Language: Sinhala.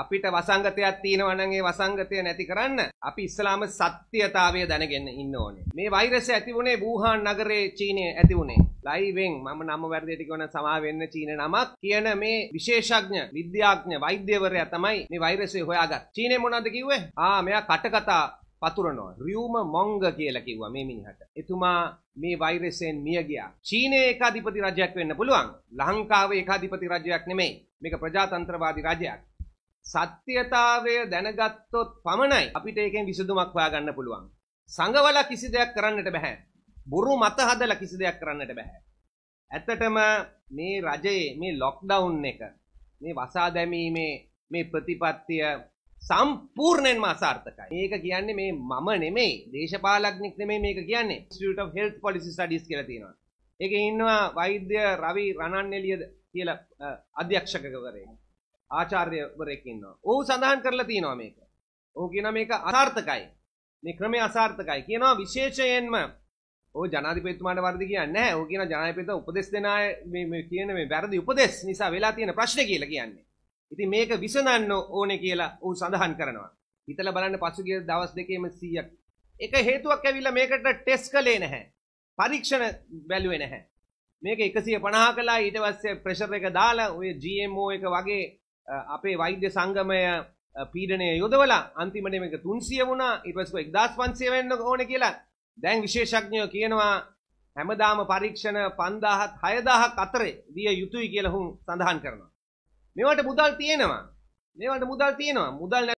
අපිට වසංගතයක් තියෙනවා නම් ඒ වසංගතය නැති කරන්න අපි ඉස්සලාම සත්‍යතාවය දැනගෙන ඉන්න ඕනේ. මේ වෛරසය ඇති වුණේ වූහාන් නගරයේ චීනයේ ඇති වුණේ. ලයිවෙන් මම නම වැරදිට කියන සමා වෙන්න චීන නමක් කියන මේ විශේෂඥ විද්‍යාඥ වෛද්‍යවරයා තමයි මේ වෛරසය හොයාගත්. චීනේ මොනවද කිව්වේ? ආ මෙයා කටකතා පතුරනවා. රියුම මොංග කියලා කිව්වා මේ මිනිහට. එතුමා මේ වෛරසයෙන් මිය ගියා. චීනයේ ඒකාධිපති රජයක් වෙන්න පුළුවන්. ලංකාවේ ඒකාධිපති රජයක් නෙමෙයි. මේක ප්‍රජාතන්ත්‍රවාදී රජයක්. සත්‍යතාවය දැනගත්තොත් පමණයි අපිට ඒකෙන් විසඳුමක් හොයාගන්න පුළුවන්. සංගවල කිසි දෙයක් කරන්නට බෑ. බොරු මත හදලා කිසි දෙයක් කරන්නට බෑ. ඇත්තටම මේ රජයේ මේ ලොක්ඩවුන් එක මේ වසා දැමීමේ මේ ප්‍රතිපත්තිය සම්පූර්ණයෙන්ම අසාර්ථකයි. මේක කියන්නේ මේ මම නෙමෙයි දේශපාලඥෙක් නෙමෙයි මේක කියන්නේ. Institute of Health Policy Studies කියලා තියෙනවා. ඒකේ ඉන්නවා වෛද්‍ය රවි රණන්නෙලියද කියලා අධ්‍යක්ෂකවරයෙක්. ආචාර්යවරයෙක් ඉන්නවා. ඔහු සඳහන් කරලා තියෙනවා මේක. ඔහු කියනවා මේක අසාර්ථකයි. මේ ක්‍රමය අසාර්ථකයි. කියනවා විශේෂයෙන්ම ඔහු ජනාධිපතිතුමාට වරදි කියන්නේ නැහැ. ඔහු කියනවා ජනාධිපතිතුමා උපදෙස් දෙන අය මේ මේ කියන මේ වැරදි උපදෙස් නිසා වෙලා තියෙන ප්‍රශ්නේ කියලා කියන්නේ. ඉතින් මේක විසඳන්න ඕනේ කියලා ඔහු සඳහන් කරනවා. හිතලා බලන්න පසුගිය දවස් දෙකේම 100ක් එක හේතුවක් ඇවිල්ලා මේකට ටෙස්ට් කළේ නැහැ. පරීක්ෂණ බැලුවේ නැහැ. මේක 150 කළා ඊට පස්සේ ප්‍රෙෂර් එක දාලා ඔය GMO එක වගේ අපේ වෛද්‍ය සංගමය පීඩනය යොදවලා අන්තිමට මේක තුන්සිය වුණා ඉපස්ක එක්දස් පන්සිය වෙන්න ඕන කියලා දැන් විශේෂඥයෝ කියනවා හැමදාම පරීක්ෂණ පන්දාහත් හයදාහක් අතරේ දිය යුතුයි කියලහුන් සඳහන් කරනවා. මෙවට මුදල් තියෙනවා. මේවට මුදල් තියෙනවා මුදල්